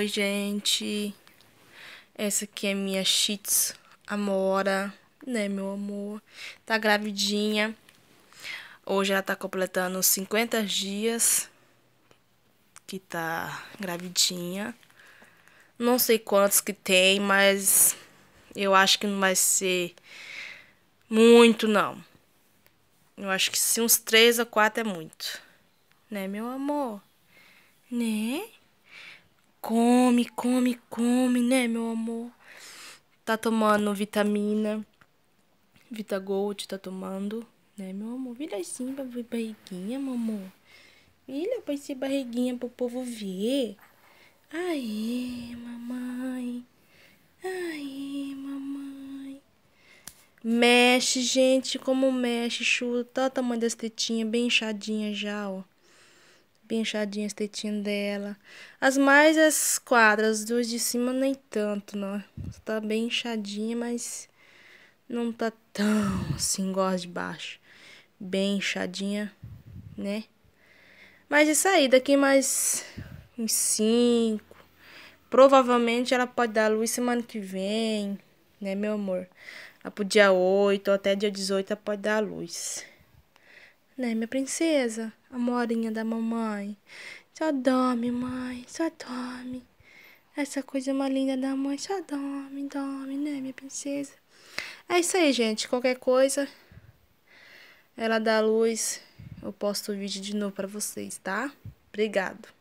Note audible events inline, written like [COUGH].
Oi, gente. Essa aqui é minha Shih Amora, né, meu amor? Tá gravidinha. Hoje ela tá completando 50 dias que tá gravidinha. Não sei quantos que tem, mas eu acho que não vai ser muito, não. Eu acho que se uns 3 ou 4 é muito. Né, meu amor? Né? Come, come, come, né, meu amor? Tá tomando vitamina. Vitagold tá tomando, né, meu amor? Vira assim pra ver barriguinha, mamô. Vira pra ser barriguinha pro povo ver. Aê, mamãe. Aê, mamãe. Mexe, gente, como mexe, chuta. Olha o tamanho das tetinhas, bem inchadinha já, ó penchadinhas tetinhas dela. As mais as quadras, as duas de cima nem tanto, não. Tá bem inchadinha, mas não tá tão [LAUGHS] assim igual as de baixo. Bem inchadinha, né? Mas é isso aí, daqui mais uns cinco. Provavelmente ela pode dar luz semana que vem, né, meu amor? Ela pro dia 8 ou até dia 18 ela pode dar luz né, minha princesa, a morinha da mamãe. Só dorme, mãe, só dorme. Essa coisa maligna da mãe, só dorme, dorme, né, minha princesa. É isso aí, gente. Qualquer coisa, ela dá luz. Eu posto o vídeo de novo para vocês, tá? Obrigado.